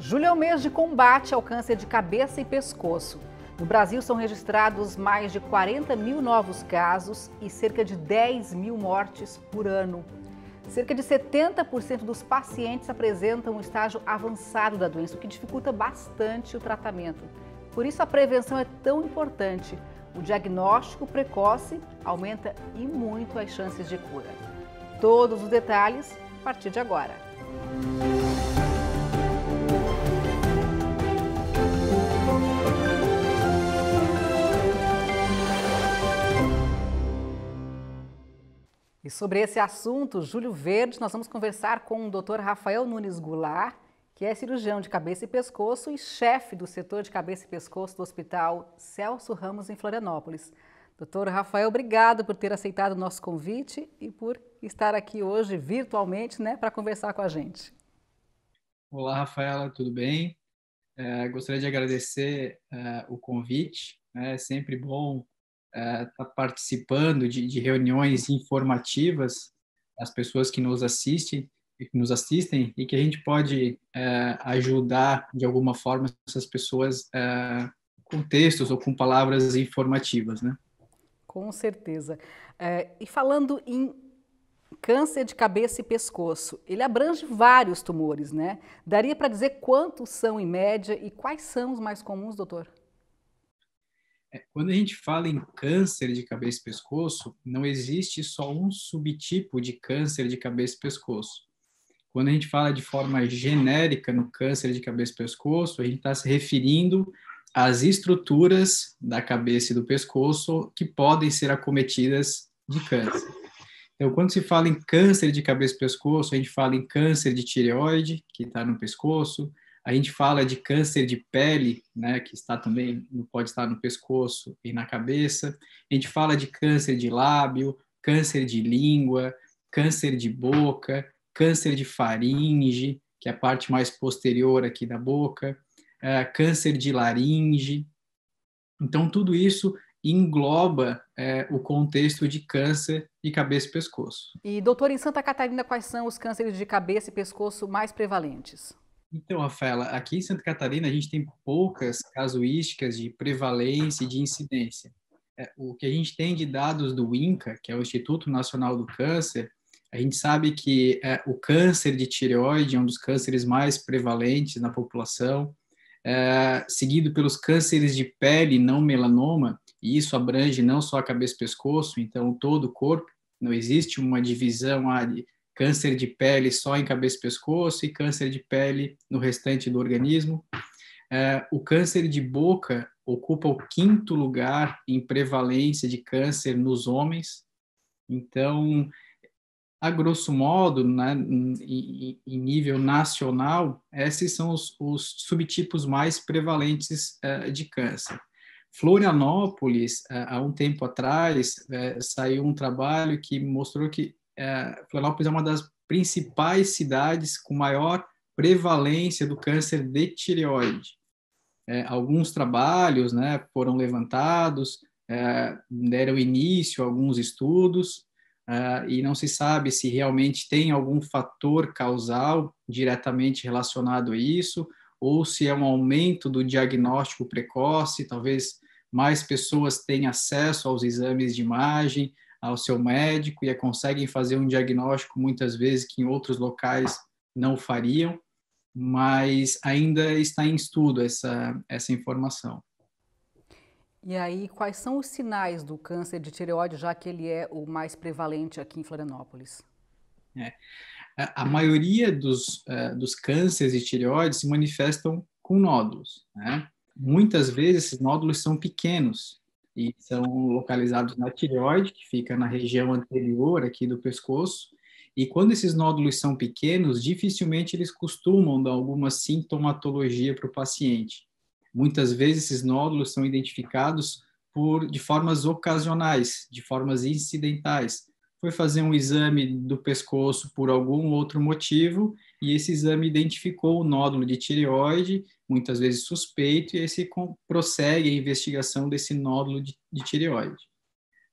Julho é o mês de combate ao câncer de cabeça e pescoço. No Brasil são registrados mais de 40 mil novos casos e cerca de 10 mil mortes por ano. Cerca de 70% dos pacientes apresentam um estágio avançado da doença, o que dificulta bastante o tratamento. Por isso, a prevenção é tão importante. O diagnóstico precoce aumenta e muito as chances de cura. Todos os detalhes a partir de agora. E sobre esse assunto, Júlio Verde, nós vamos conversar com o Dr. Rafael Nunes Goulart, que é cirurgião de cabeça e pescoço e chefe do setor de cabeça e pescoço do Hospital Celso Ramos, em Florianópolis. Doutor Rafael, obrigado por ter aceitado o nosso convite e por estar aqui hoje virtualmente né, para conversar com a gente. Olá, Rafaela, tudo bem? É, gostaria de agradecer é, o convite. Né, é sempre bom está é, participando de, de, reuniões informativas, as pessoas que nos assistem, que nos assistem e que a gente pode é, ajudar de alguma forma essas pessoas é, com textos ou com palavras informativas, né? Com certeza. É, e falando em câncer de cabeça e pescoço, ele abrange vários tumores, né? Daria para dizer quantos são em média e quais são os mais comuns, doutor? É, quando a gente fala em câncer de cabeça e pescoço, não existe só um subtipo de câncer de cabeça e pescoço. Quando a gente fala de forma genérica no câncer de cabeça e pescoço, a gente está se referindo às estruturas da cabeça e do pescoço que podem ser acometidas de câncer. Então, quando se fala em câncer de cabeça e pescoço, a gente fala em câncer de tireoide, que está no pescoço, a gente fala de câncer de pele, né, que está também, pode estar no pescoço e na cabeça. A gente fala de câncer de lábio, câncer de língua, câncer de boca, câncer de faringe, que é a parte mais posterior aqui da boca, uh, câncer de laringe. Então, tudo isso engloba é, o contexto de câncer de cabeça e pescoço. E, doutor, em Santa Catarina, quais são os cânceres de cabeça e pescoço mais prevalentes? Então, Rafaela, aqui em Santa Catarina a gente tem poucas casuísticas de prevalência e de incidência. É, o que a gente tem de dados do INCA, que é o Instituto Nacional do Câncer, a gente sabe que é, o câncer de tireoide é um dos cânceres mais prevalentes na população, é, seguido pelos cânceres de pele não melanoma, e isso abrange não só a cabeça e pescoço, então todo o corpo, não existe uma divisão ah, de câncer de pele só em cabeça e pescoço e câncer de pele no restante do organismo. É, o câncer de boca ocupa o quinto lugar em prevalência de câncer nos homens. Então, a grosso modo, né, em, em, nível nacional, esses são os, os subtipos mais prevalentes uh, de câncer. Florianópolis, é, há um tempo atrás, saiu um trabalho que mostrou que é, Florianópolis é uma das principais cidades com maior prevalência do câncer de tireoide. É, alguns trabalhos né, foram levantados, é, deram início a alguns estudos, é, e não se sabe se realmente tem algum fator causal diretamente relacionado a isso, ou se é um aumento do diagnóstico precoce, talvez mais pessoas tenham acesso aos exames de imagem, ao seu médico e conseguem fazer um diagnóstico muitas vezes que em outros locais não fariam, mas ainda está em estudo essa, essa informação. E aí, quais são os sinais do câncer de tireoide, já que ele é o mais prevalente aqui em Florianópolis? É. A, maioria dos, uh, dos cânceres de tireoide se manifestam com nódulos. Né? Muitas vezes, esses nódulos são pequenos, e são localizados na tireoide, que fica na região anterior aqui do pescoço. E quando esses nódulos são pequenos, dificilmente eles costumam dar alguma sintomatologia para o paciente. Muitas vezes esses nódulos são identificados por de formas ocasionais, de formas incidentais, foi fazer um exame do pescoço por algum outro motivo e esse exame identificou o nódulo de tireoide, muitas vezes suspeito, e aí se prossegue a investigação desse nódulo de, de tireoide.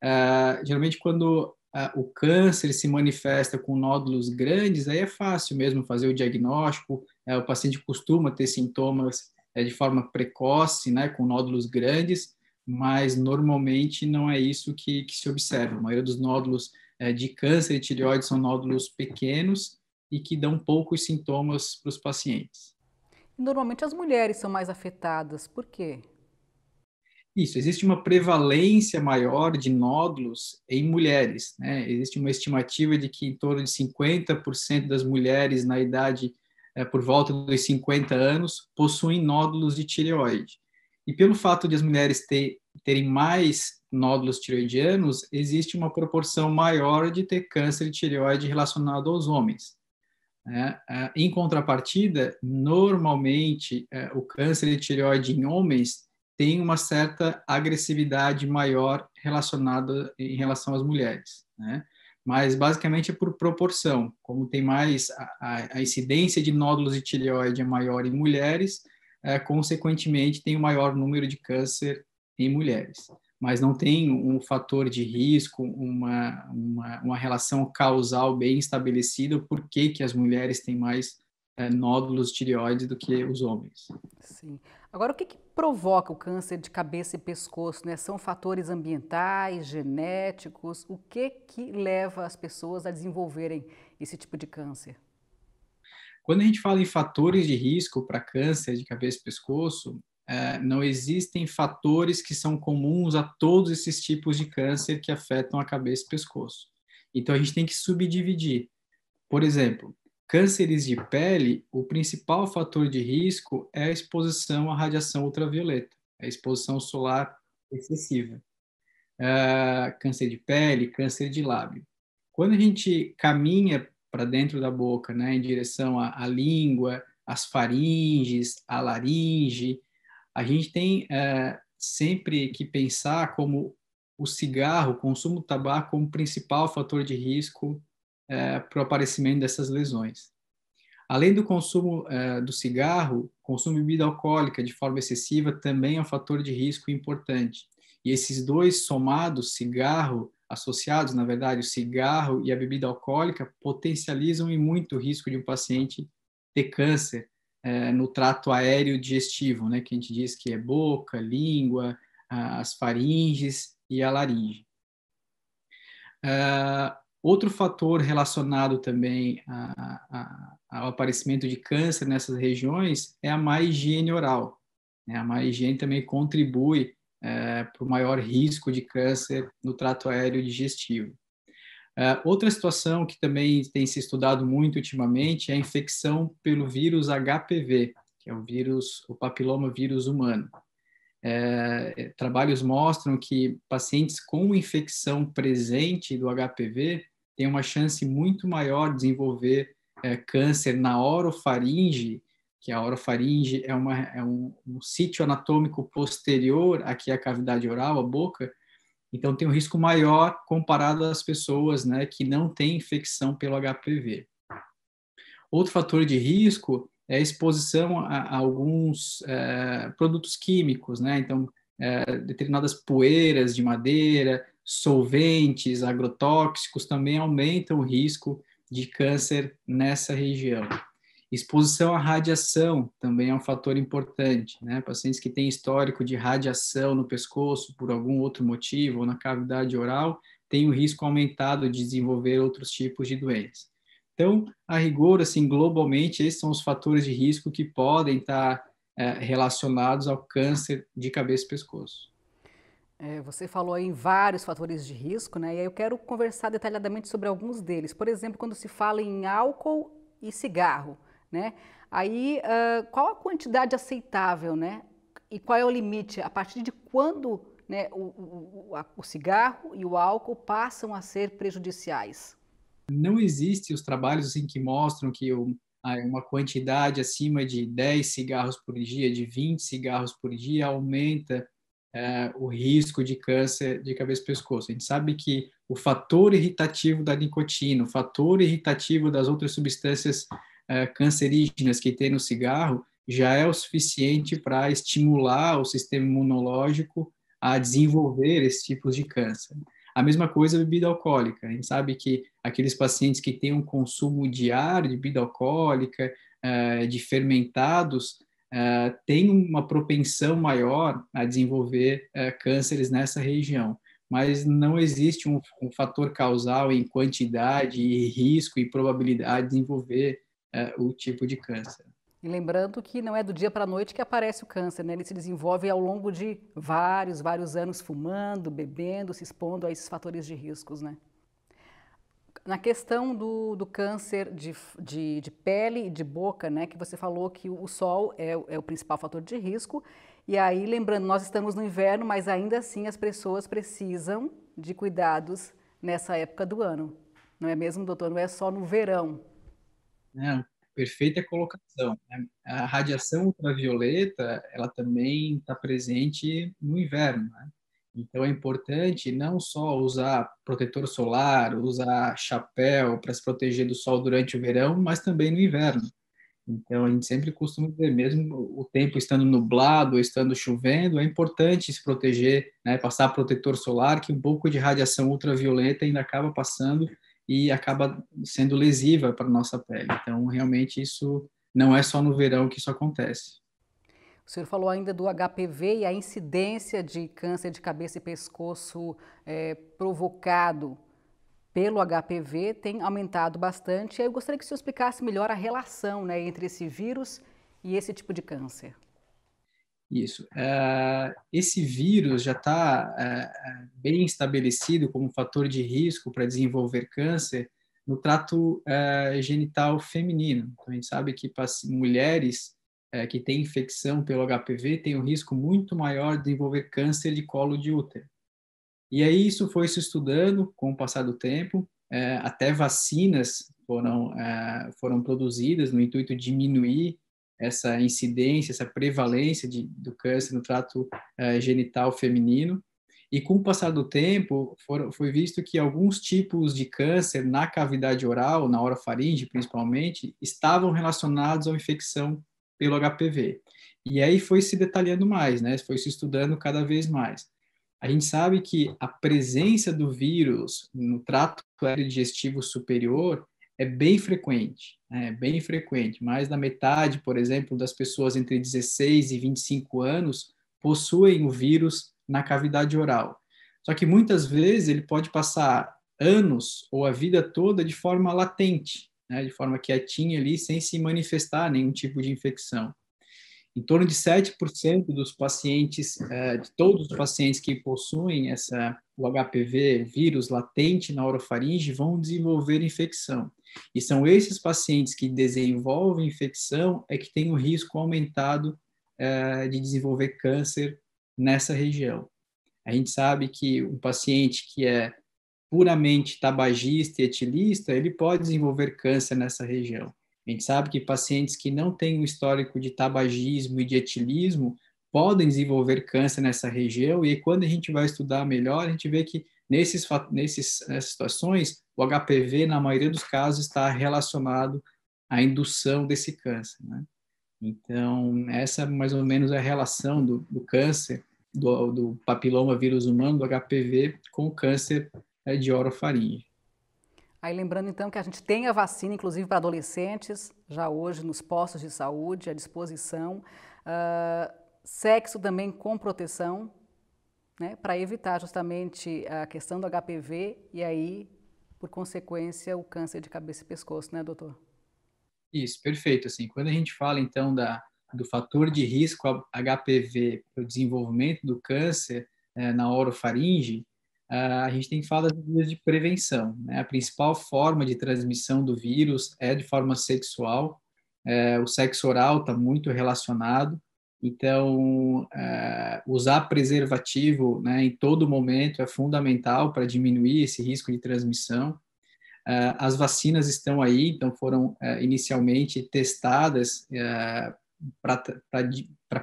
Uh, geralmente, quando uh, o câncer se manifesta com nódulos grandes, aí é fácil mesmo fazer o diagnóstico, uh, o paciente costuma ter sintomas é, de forma precoce, né, com nódulos grandes, mas normalmente não é isso que, que se observa. A maioria dos nódulos é, de câncer de tireoide são nódulos pequenos e que dão poucos sintomas para os pacientes. Normalmente as mulheres são mais afetadas, por quê? Isso, existe uma prevalência maior de nódulos em mulheres. Né? Existe uma estimativa de que em torno de 50% das mulheres na idade é, por volta dos 50 anos possuem nódulos de tireoide. E pelo fato de as mulheres ter, terem mais nódulos tireoidianos, existe uma proporção maior de ter câncer de tireoide relacionado aos homens. Né? É, em contrapartida, normalmente é, o câncer de tireoide em homens tem uma certa agressividade maior relacionada em relação às mulheres, né? Mas basicamente é por proporção, como tem mais a, a, a incidência de nódulos de tireoide é maior em mulheres, é, consequentemente tem o um maior número de câncer em mulheres, mas não tem um fator de risco, uma, uma, uma relação causal bem estabelecida, por que, que as mulheres têm mais é, nódulos tireoides do que os homens. Sim. Agora, o que, que, provoca o câncer de cabeça e pescoço? Né? São fatores ambientais, genéticos? O que, que leva as pessoas a desenvolverem esse tipo de câncer? Quando a gente fala em fatores de risco para câncer de cabeça e pescoço, é, não existem fatores que são comuns a todos esses tipos de câncer que afetam a cabeça e pescoço. Então a gente tem que subdividir. Por exemplo, cânceres de pele, o principal fator de risco é a exposição à radiação ultravioleta, é a exposição solar excessiva. É, câncer de pele, câncer de lábio. Quando a gente caminha para dentro da boca, né, em direção à, à língua, às faringes, à laringe, a gente tem é, sempre que pensar como o cigarro, o consumo do tabaco, como principal fator de risco é, para o aparecimento dessas lesões. Além do consumo é, do cigarro, consumo de bebida alcoólica de forma excessiva também é um fator de risco importante. E esses dois somados, cigarro, associados, na verdade, o cigarro e a bebida alcoólica, potencializam e muito o risco de um paciente ter câncer é, no trato aéreo digestivo, né, que a gente diz que é boca, língua, as faringes e a laringe. Uh, outro fator relacionado também a, a, ao aparecimento de câncer nessas regiões é a má higiene oral. Né? A má higiene também contribui é, para o maior risco de câncer no trato aéreo digestivo. É, outra situação que também tem se estudado muito ultimamente é a infecção pelo vírus HPV, que é o vírus, o vírus humano. É, trabalhos mostram que pacientes com infecção presente do HPV têm uma chance muito maior de desenvolver é, câncer na orofaringe, que a orofaringe é, uma, é um, um sítio anatômico posterior aqui à cavidade oral, a boca, então, tem um risco maior comparado às pessoas né, que não têm infecção pelo HPV. Outro fator de risco é a exposição a, a alguns é, produtos químicos, né? Então, é, determinadas poeiras de madeira, solventes, agrotóxicos também aumentam o risco de câncer nessa região. Exposição à radiação também é um fator importante, né? Pacientes que têm histórico de radiação no pescoço por algum outro motivo ou na cavidade oral têm o um risco aumentado de desenvolver outros tipos de doenças. Então, a rigor, assim, globalmente, esses são os fatores de risco que podem estar é, relacionados ao câncer de cabeça e pescoço. É, você falou em vários fatores de risco, né? E aí eu quero conversar detalhadamente sobre alguns deles. Por exemplo, quando se fala em álcool e cigarro né? Aí, uh, qual a quantidade aceitável, né? E qual é o limite? A partir de quando né, o, o, o, cigarro e o álcool passam a ser prejudiciais? Não existem os trabalhos assim, que mostram que ah, uma quantidade acima de 10 cigarros por dia, de 20 cigarros por dia, aumenta é, o risco de câncer de cabeça e pescoço. A gente sabe que o fator irritativo da nicotina, o fator irritativo das outras substâncias uh, cancerígenas que tem no cigarro já é o suficiente para estimular o sistema imunológico a desenvolver esses tipos de câncer. A mesma coisa a bebida alcoólica. A gente sabe que aqueles pacientes que têm um consumo diário de bebida alcoólica, eh, de fermentados, eh, têm uma propensão maior a desenvolver cânceres nessa região. Mas não existe um, fator causal em quantidade, e risco e probabilidade de desenvolver é, o tipo de câncer. E lembrando que não é do dia para a noite que aparece o câncer, né? Ele se desenvolve ao longo de vários, vários anos fumando, bebendo, se expondo a esses fatores de riscos, né? Na questão do, do câncer de, de, de pele e de boca, né? Que você falou que o sol é, é o principal fator de risco. E aí, lembrando, nós estamos no inverno, mas ainda assim as pessoas precisam de cuidados nessa época do ano. Não é mesmo, doutor? Não é só no verão né? Perfeita colocação. Né? A radiação ultravioleta, ela também está presente no inverno. Né? Então é importante não só usar protetor solar, usar chapéu para se proteger do sol durante o verão, mas também no inverno. Então a gente sempre costuma dizer, mesmo o tempo estando nublado, estando chovendo, é importante se proteger, né? passar protetor solar, que um pouco de radiação ultravioleta ainda acaba passando e acaba sendo lesiva para nossa pele. Então, realmente, isso não é só no verão que isso acontece. O senhor falou ainda do HPV e a incidência de câncer de cabeça e pescoço é, provocado pelo HPV tem aumentado bastante. Eu gostaria que o senhor explicasse melhor a relação né, entre esse vírus e esse tipo de câncer. Isso. Eh, esse vírus já está eh, eh, bem estabelecido como fator de risco para desenvolver câncer no trato genital feminino. Então, a gente sabe que mulheres que têm infecção pelo HPV têm um risco muito maior de desenvolver câncer de colo de útero. E aí isso foi se estudando com o passar do tempo, até vacinas foram, foram produzidas no intuito de diminuir essa incidência, essa prevalência de, do câncer no trato uh, genital feminino. E com o passar do tempo, foi visto que alguns tipos de câncer na cavidade oral, na orofaringe principalmente, estavam relacionados à infecção pelo HPV. E aí foi se detalhando mais, né? Foi se estudando cada vez mais. A gente sabe que a presença do vírus no trato digestivo superior é bem frequente, né? é bem frequente. Mais da metade, por exemplo, das pessoas entre 16 e 25 anos possuem o vírus na cavidade oral. Só que muitas vezes ele pode passar anos ou a vida toda de forma latente, né? de forma quietinha ali, sem se manifestar nenhum tipo de infecção em torno de 7% dos pacientes, é, de todos os pacientes que possuem essa, o HPV vírus latente na orofaringe, vão desenvolver infecção. E são esses pacientes que desenvolvem infecção é que tem o risco aumentado é, de desenvolver câncer nessa região. A gente sabe que um paciente que é puramente tabagista e etilista, ele pode desenvolver câncer nessa região. A gente sabe que pacientes que não têm um histórico de tabagismo e de etilismo podem desenvolver câncer nessa região, e quando a gente vai estudar melhor, a gente vê que nesses, nesses, nessas situações, o HPV, na maioria dos casos, está relacionado à indução desse câncer. Né? Então, essa é mais ou menos é a relação do, do câncer, do, do papiloma vírus humano, do HPV, com o câncer é, de orofaringe. Aí lembrando então que a gente tem a vacina, inclusive para adolescentes, já hoje nos postos de saúde, à disposição. Uh, sexo também com proteção, né, para evitar justamente a questão do HPV e aí, por consequência, o câncer de cabeça e pescoço, né, doutor? Isso, perfeito. Assim, quando a gente fala então da, do fator de risco HPV para o desenvolvimento do câncer é, na orofaringe, a gente tem que falar das medidas de prevenção. Né? A principal forma de transmissão do vírus é de forma sexual. É, o sexo oral está muito relacionado. Então, é, usar preservativo né, em todo momento é fundamental para diminuir esse risco de transmissão. É, as vacinas estão aí, então foram é, inicialmente testadas é, para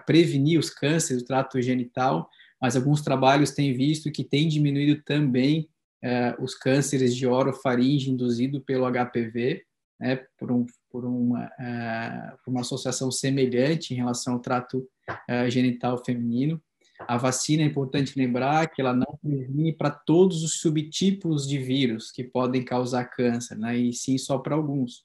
prevenir os cânceres do trato genital, mas alguns trabalhos têm visto que tem diminuído também é, os cânceres de orofaringe induzido pelo HPV, né, por, um, por, uma, é, por, uma, associação semelhante em relação ao trato é, genital feminino. A vacina é importante lembrar que ela não previne para todos os subtipos de vírus que podem causar câncer, né, e sim só para alguns.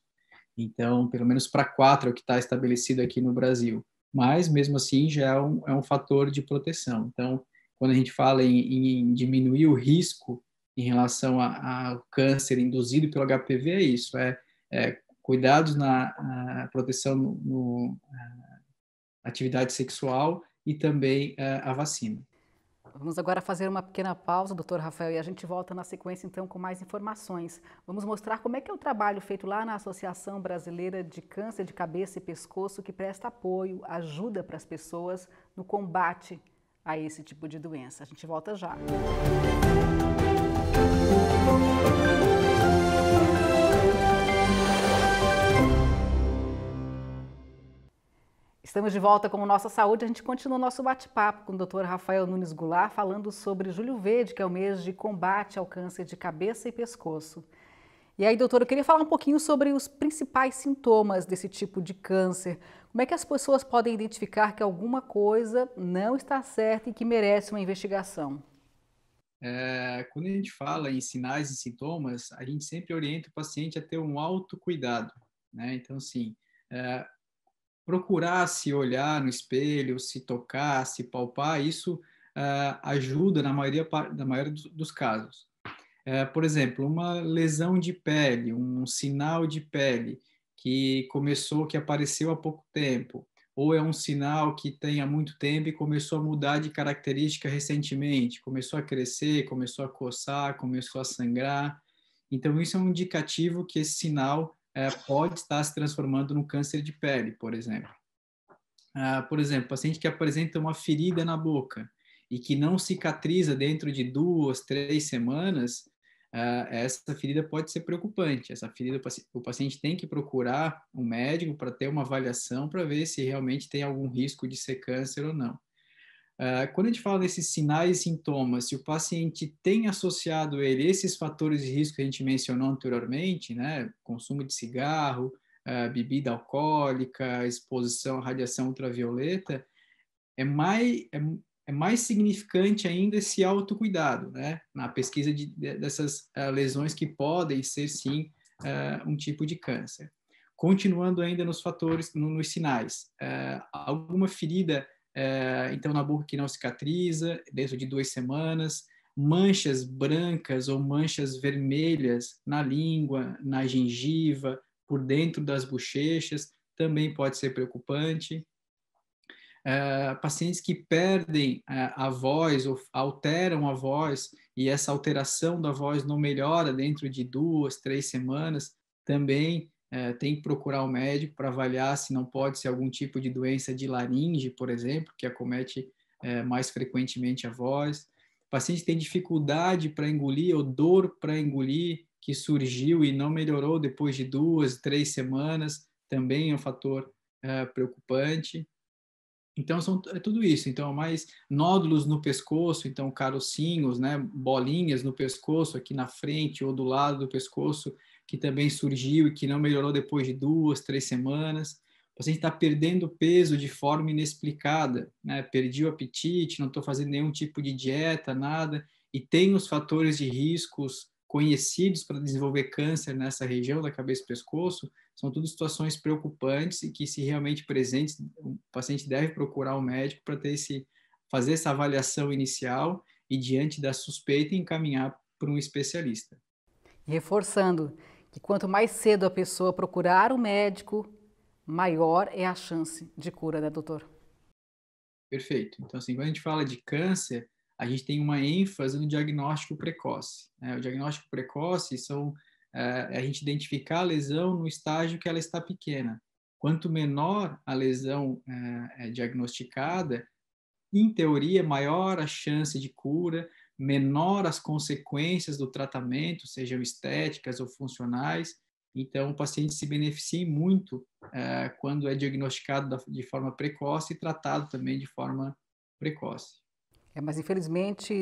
Então, pelo menos para quatro é o que está estabelecido aqui no Brasil. Mas, mesmo assim, já é um, é um fator de proteção. Então, quando a gente fala em, em diminuir o risco em relação ao câncer induzido pelo HPV, é isso, é, é cuidados na, proteção no, no, na é, atividade sexual e também é, a vacina. Vamos agora fazer uma pequena pausa, doutor Rafael, e a gente volta na sequência então com mais informações. Vamos mostrar como é que é o trabalho feito lá na Associação Brasileira de Câncer de Cabeça e Pescoço, que presta apoio, ajuda para as pessoas no combate a esse tipo de doença. A gente volta já. Estamos de volta com o Nossa Saúde. A gente continua o nosso bate-papo com o Dr. Rafael Nunes Goulart, falando sobre Julho Verde, que é o mês de combate ao câncer de cabeça e pescoço. E aí, doutor, eu queria falar um pouquinho sobre os principais sintomas desse tipo de câncer. Como é que as pessoas podem identificar que alguma coisa não está certa e que merece uma investigação? É, quando a gente fala em sinais e sintomas, a gente sempre orienta o paciente a ter um autocuidado. Né? Então, assim, é, procurar se olhar no espelho, se tocar, se palpar, isso é, ajuda na maioria, na maioria dos, dos casos. É, por exemplo, uma lesão de pele, um sinal de pele, que começou, que apareceu há pouco tempo, ou é um sinal que tem há muito tempo e começou a mudar de característica recentemente, começou a crescer, começou a coçar, começou a sangrar. Então, isso é um indicativo que esse sinal é, pode estar se transformando no câncer de pele, por exemplo. Ah, por exemplo, paciente que apresenta uma ferida na boca e que não cicatriza dentro de duas, três semanas, ah, essa ferida pode ser preocupante. Essa ferida, o paciente tem que procurar um médico para ter uma avaliação para ver se realmente tem algum risco de ser câncer ou não. Ah, quando a gente fala desses sinais e sintomas, se o paciente tem associado ele esses fatores de risco que a gente mencionou anteriormente, né, consumo de cigarro, ah, bebida alcoólica, exposição à radiação ultravioleta, é mais, é é mais significante ainda esse autocuidado, né? Na pesquisa de, de, dessas uh, lesões que podem ser, sim, uh, um tipo de câncer. Continuando ainda nos fatores, no, nos sinais. Uh, alguma ferida, então, na boca que não cicatriza, dentro de duas semanas, manchas brancas ou manchas vermelhas na língua, na gengiva, por dentro das bochechas, também pode ser preocupante é, pacientes que perdem é, a voz ou alteram a voz e essa alteração da voz não melhora dentro de duas, três semanas, também é, tem que procurar o um médico para avaliar se não pode ser algum tipo de doença de laringe, por exemplo, que acomete é, mais frequentemente a voz. O paciente tem dificuldade para engolir ou dor para engolir, que surgiu e não melhorou depois de duas, três semanas, também é um fator é, preocupante. Então, são, é tudo isso. Então, mais nódulos no pescoço, então, carocinhos, né, bolinhas no pescoço, aqui na frente ou do lado do pescoço, que também surgiu e que não melhorou depois de duas, três semanas. O paciente está perdendo peso de forma inexplicada, né? Perdi o apetite, não estou fazendo nenhum tipo de dieta, nada, e tem os fatores de riscos conhecidos para desenvolver câncer nessa região da cabeça e pescoço, são tudo situações preocupantes e que, se realmente presentes, o paciente deve procurar o um médico para ter esse, fazer essa avaliação inicial e, diante da suspeita, encaminhar para um especialista. Reforçando que quanto mais cedo a pessoa procurar o médico, maior é a chance de cura, né, doutor? Perfeito. Então, assim, quando a gente fala de câncer, a gente tem uma ênfase no diagnóstico precoce. Né? O diagnóstico precoce são é, é a gente identificar a lesão no estágio que ela está pequena. Quanto menor a lesão é, é diagnosticada, em teoria, maior a chance de cura, menor as consequências do tratamento, sejam estéticas ou funcionais. Então, o paciente se beneficia muito é, quando é diagnosticado de forma precoce e tratado também de forma precoce. É, mas, infelizmente,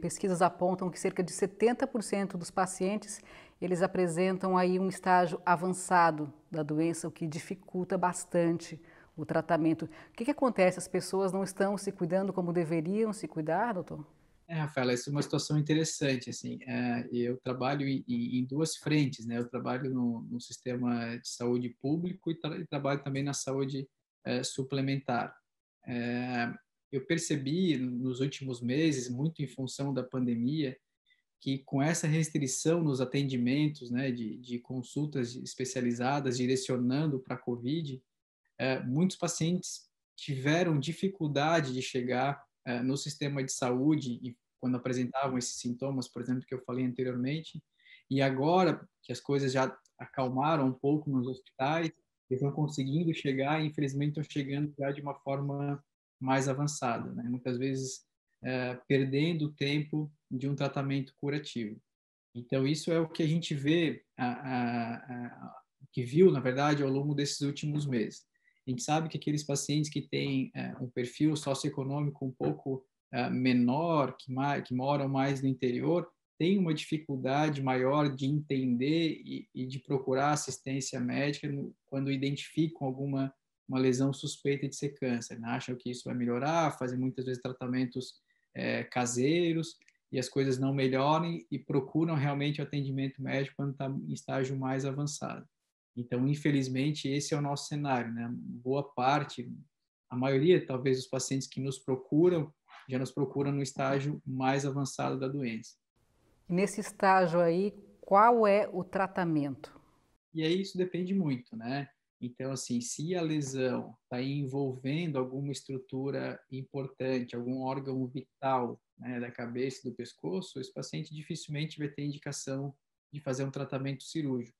pesquisas apontam que cerca de 70% dos pacientes eles apresentam aí um estágio avançado da doença, o que dificulta bastante o tratamento. O que, que acontece? As pessoas não estão se cuidando como deveriam se cuidar, doutor? É, Rafaela, essa é uma situação interessante, assim, é, eu trabalho em, em, duas frentes, né, eu trabalho no, no sistema de saúde público e, tra e trabalho também na saúde é, suplementar. É, eu percebi nos últimos meses, muito em função da pandemia, que com essa restrição nos atendimentos, né, de, de consultas especializadas direcionando para a COVID, é, muitos pacientes tiveram dificuldade de chegar é, no sistema de saúde e quando apresentavam esses sintomas, por exemplo, que eu falei anteriormente, e agora que as coisas já acalmaram um pouco nos hospitais, eles estão conseguindo chegar, e infelizmente estão chegando já de uma forma mais avançada, né? Muitas vezes é, perdendo tempo de um tratamento curativo. Então, isso é o que a gente vê, a, a, a, que viu, na verdade, ao longo desses últimos meses. A gente sabe que aqueles pacientes que têm é, um perfil socioeconômico um pouco é, menor, que, que, moram mais no interior, têm uma dificuldade maior de entender e, e de procurar assistência médica no, quando identificam alguma uma lesão suspeita de ser câncer. Né? Acham que isso vai melhorar, fazem muitas vezes tratamentos é, caseiros e as coisas não melhorem e procuram realmente atendimento médico quando está em estágio mais avançado. Então, infelizmente, esse é o nosso cenário, né? Boa parte, a maioria, talvez, dos pacientes que nos procuram já nos procuram no estágio mais avançado da doença. Nesse estágio aí, qual é o tratamento? E aí isso depende muito, né? Então, assim, se a lesão está envolvendo alguma estrutura importante, algum órgão vital né, da cabeça, do pescoço, esse paciente dificilmente vai ter indicação de fazer um tratamento cirúrgico.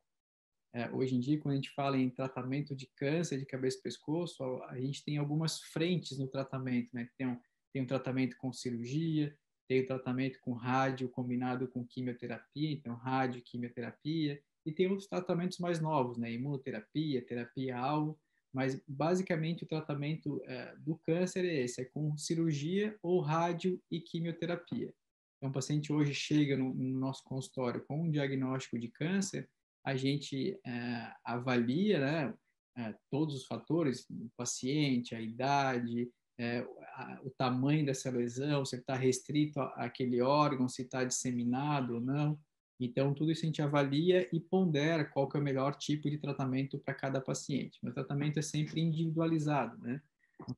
É, hoje em dia, quando a gente fala em tratamento de câncer de cabeça e pescoço, a, a gente tem algumas frentes no tratamento, né? Tem um, tem um tratamento com cirurgia, tem o um tratamento com rádio combinado com quimioterapia, então rádio, quimioterapia, e tem os tratamentos mais novos, né? Imunoterapia, terapia-alvo, mas basicamente o tratamento é, do câncer é esse, é com cirurgia ou rádio e quimioterapia. Então, o paciente hoje chega no, no nosso consultório com um diagnóstico de câncer, a gente é, avalia né, é, todos os fatores, o paciente, a idade, é, a, o tamanho dessa lesão, se está restrito àquele órgão, se está disseminado ou não, então, tudo isso a gente avalia e pondera qual que é o melhor tipo de tratamento para cada paciente. O tratamento é sempre individualizado, né? Uhum.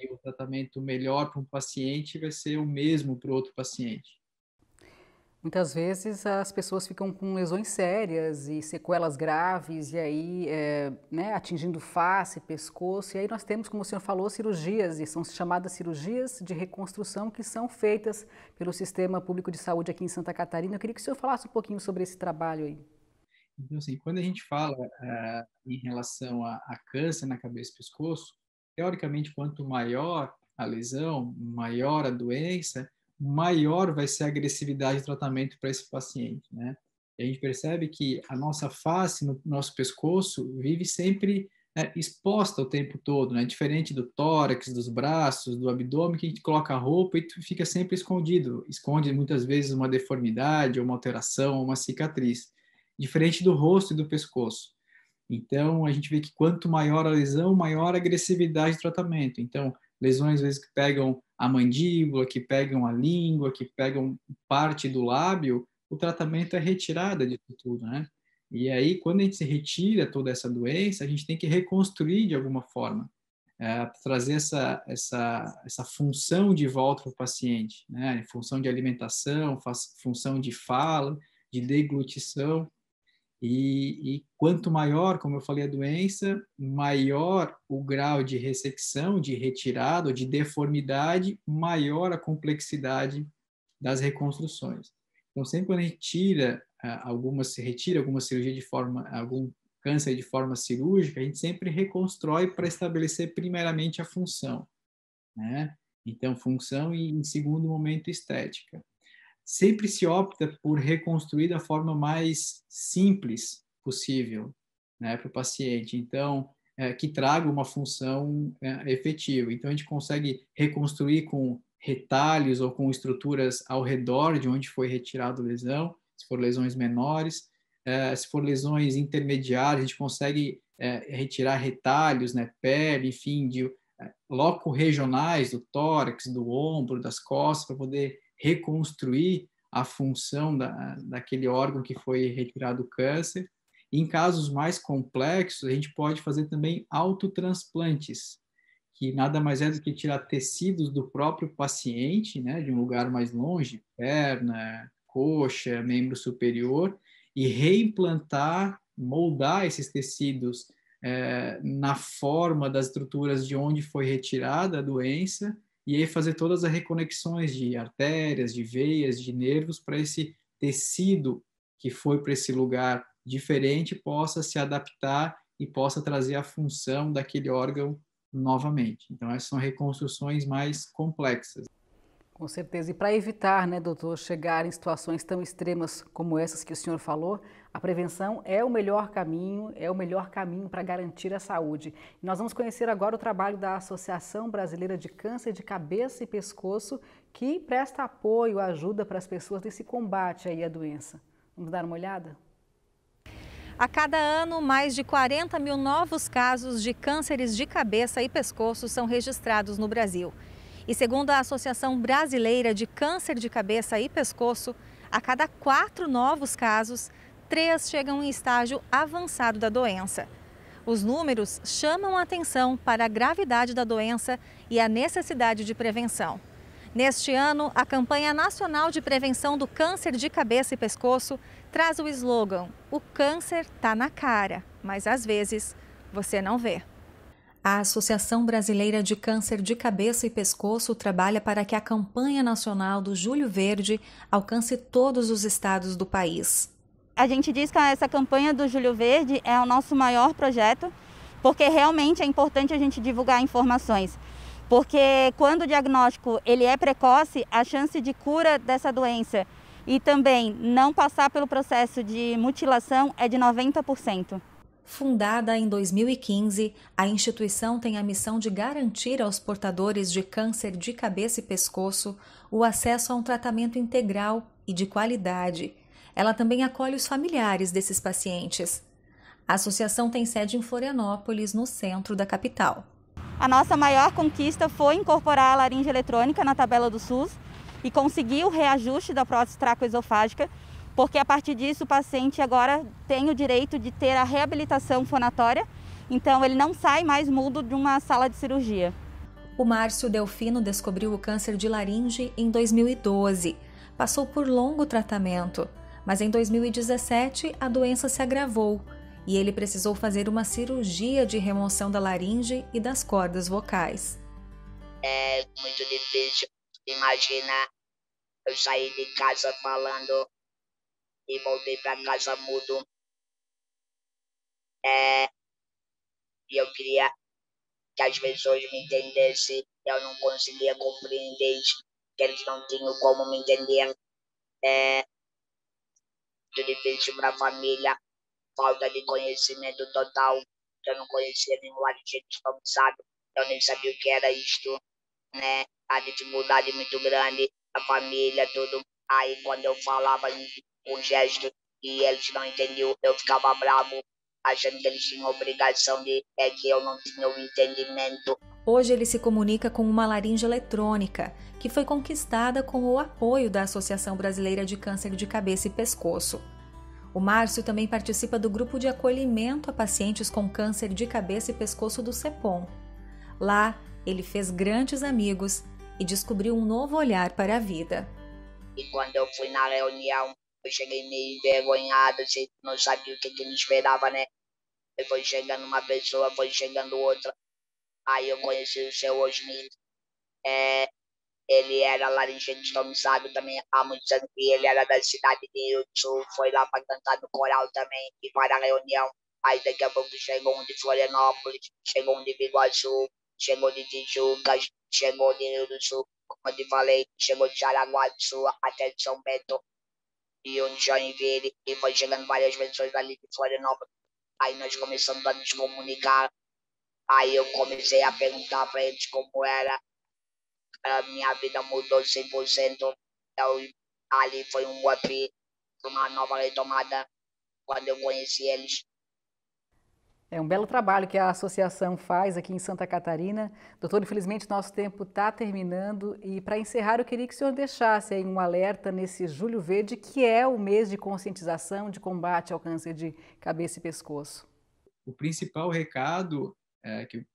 Então, o tratamento melhor para um paciente vai ser o mesmo para outro paciente. Muitas vezes as pessoas ficam com lesões sérias e sequelas graves, e aí é, né, atingindo face, pescoço, e aí nós temos, como o senhor falou, cirurgias, e são chamadas cirurgias de reconstrução que são feitas pelo Sistema Público de Saúde aqui em Santa Catarina. Eu queria que o senhor falasse um pouquinho sobre esse trabalho aí. Então, assim, quando a gente fala uh, em relação a, a câncer na cabeça e pescoço, teoricamente, quanto maior a lesão, maior a doença, maior vai ser a agressividade de tratamento para esse paciente, né? E a gente percebe que a nossa face, no nosso pescoço, vive sempre né, exposta o tempo todo, né? Diferente do tórax, dos braços, do abdômen, que a gente coloca a roupa e fica sempre escondido. Esconde muitas vezes uma deformidade, uma alteração, uma cicatriz. Diferente do rosto e do pescoço. Então, a gente vê que quanto maior a lesão, maior a agressividade do tratamento. Então, lesões às vezes que pegam a mandíbula, que pegam a língua, que pegam parte do lábio, o tratamento é retirada de tudo, né? E aí, quando a gente se retira toda essa doença, a gente tem que reconstruir de alguma forma, é, trazer essa, essa, essa função de volta para o paciente, né? Função de alimentação, função de fala, de deglutição. E, e, quanto maior, como eu falei, a doença, maior o grau de ressecção, de retirada ou de deformidade, maior a complexidade das reconstruções. Então, sempre quando a gente tira ah, retira alguma cirurgia de forma, algum câncer de forma cirúrgica, a gente sempre reconstrói para estabelecer primeiramente a função, né? Então, função e, em segundo momento, estética sempre se opta por reconstruir da forma mais simples possível né, para o paciente. Então, é, que traga uma função é, efetiva. Então, a gente consegue reconstruir com retalhos ou com estruturas ao redor de onde foi retirado a lesão, se for lesões menores. É, se for lesões intermediárias, a gente consegue é, retirar retalhos, né, pele, enfim, de, é, loco regionais do tórax, do ombro, das costas, para poder reconstruir a função da, daquele órgão que foi retirado o câncer. em casos mais complexos, a gente pode fazer também autotransplantes, que nada mais é do que tirar tecidos do próprio paciente, né, de um lugar mais longe, perna, coxa, membro superior, e reimplantar, moldar esses tecidos é, na forma das estruturas de onde foi retirada a doença e aí fazer todas as reconexões de artérias, de veias, de nervos para esse tecido que foi para esse lugar diferente possa se adaptar e possa trazer a função daquele órgão novamente. Então, essas são reconstruções mais complexas. Com certeza. E para evitar, né, doutor, chegar em situações tão extremas como essas que o senhor falou, a prevenção é o melhor caminho, é o melhor caminho para garantir a saúde. nós vamos conhecer agora o trabalho da Associação Brasileira de Câncer de Cabeça e Pescoço, que presta apoio, ajuda para as pessoas nesse combate aí à doença. Vamos dar uma olhada? A cada ano, mais de 40 mil novos casos de cânceres de cabeça e pescoço são registrados no Brasil. E segundo a Associação Brasileira de Câncer de Cabeça e Pescoço, a cada quatro novos casos, três chegam em estágio avançado da doença. Os números chamam a atenção para a gravidade da doença e a necessidade de prevenção. Neste ano, a campanha nacional de prevenção do câncer de cabeça e pescoço traz o slogan: O câncer está na cara, mas às vezes você não vê. A Associação Brasileira de Câncer de Cabeça e Pescoço trabalha para que a campanha nacional do Julho Verde alcance todos os estados do país. A gente diz que essa campanha do Julho Verde é o nosso maior projeto, porque realmente é importante a gente divulgar informações. Porque quando o diagnóstico ele é precoce, a chance de cura dessa doença e também não passar pelo processo de mutilação é de 90%. Fundada em 2015, a instituição tem a missão de garantir aos portadores de câncer de cabeça e pescoço o acesso a um tratamento integral e de qualidade. Ela também acolhe os familiares desses pacientes. A associação tem sede em Florianópolis, no centro da capital. A nossa maior conquista foi incorporar a laringe eletrônica na tabela do SUS e conseguir o reajuste da prótese tracoesofágica, porque a partir disso o paciente agora tem o direito de ter a reabilitação fonatória, então ele não sai mais mudo de uma sala de cirurgia. O Márcio Delfino descobriu o câncer de laringe em 2012. Passou por longo tratamento, mas em 2017 a doença se agravou e ele precisou fazer uma cirurgia de remoção da laringe e das cordas vocais. É muito difícil imaginar eu sair de casa falando e voltei pra casa mudo. É, e eu queria que as pessoas me entendessem, eu não conseguia compreender, que eles não tinham como me entender. É, difícil pra família, falta de conhecimento total, eu não conhecia nenhum não sabe? Eu nem sabia o que era isto, né? A dificuldade muito grande, a família, tudo. Aí quando eu falava um gesto e eles não entendiam, eu ficava bravo, achando que eles tinham obrigação de é que eu não tinha o entendimento. Hoje ele se comunica com uma laringe eletrônica, que foi conquistada com o apoio da Associação Brasileira de Câncer de Cabeça e Pescoço. O Márcio também participa do grupo de acolhimento a pacientes com câncer de cabeça e pescoço do CEPOM. Lá, ele fez grandes amigos e descobriu um novo olhar para a vida. E quando eu fui na reunião, eu cheguei meio envergonhado, não sabia o que, que me esperava, né? eu foi chegando uma pessoa, foi chegando outra. Aí eu conheci o seu Osmildo. É, ele era laringente, não sabe também há muitos anos. ele era da cidade de Sul, foi lá para cantar no coral também e para a reunião. Aí daqui a pouco chegou um de Florianópolis, chegou um de Biguaçu, chegou de Tijucas, chegou de Rio do Sul, como eu te falei, chegou de Jaraguá do Sul até de São Bento e Rio de Joinville e foi chegando várias pessoas ali de Florianópolis. Aí nós começamos a nos comunicar. Aí eu comecei a perguntar para eles como era. A minha vida mudou 100%. Eu, ali foi um up, uma nova retomada. Quando eu conheci eles, é um belo trabalho que a associação faz aqui em Santa Catarina. Doutor, infelizmente nosso tempo está terminando e para encerrar eu queria que o senhor deixasse aí um alerta nesse Julho Verde, que é o mês de conscientização de combate ao câncer de cabeça e pescoço. O principal recado é, que,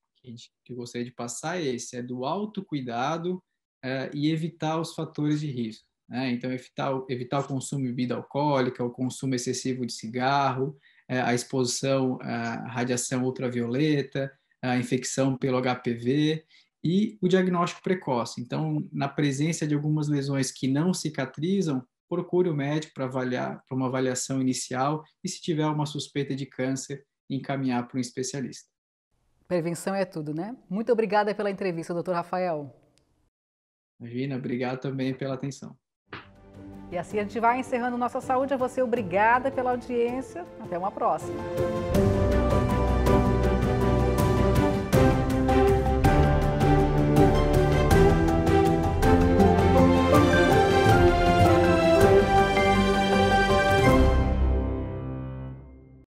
que, eu gostaria de passar é esse, é do autocuidado é, e evitar os fatores de risco. Né? Então, evitar, evitar o consumo de bebida alcoólica, o consumo excessivo de cigarro, é, a exposição à radiação ultravioleta, a infecção pelo HPV e o diagnóstico precoce. Então, na presença de algumas lesões que não cicatrizam, procure o médico para avaliar, para uma avaliação inicial e se tiver uma suspeita de câncer, encaminhar para um especialista. Prevenção é tudo, né? Muito obrigada pela entrevista, doutor Rafael. Imagina, obrigado também pela atenção. E assim a gente vai encerrando Nossa Saúde. A você, obrigada pela audiência. Até uma próxima.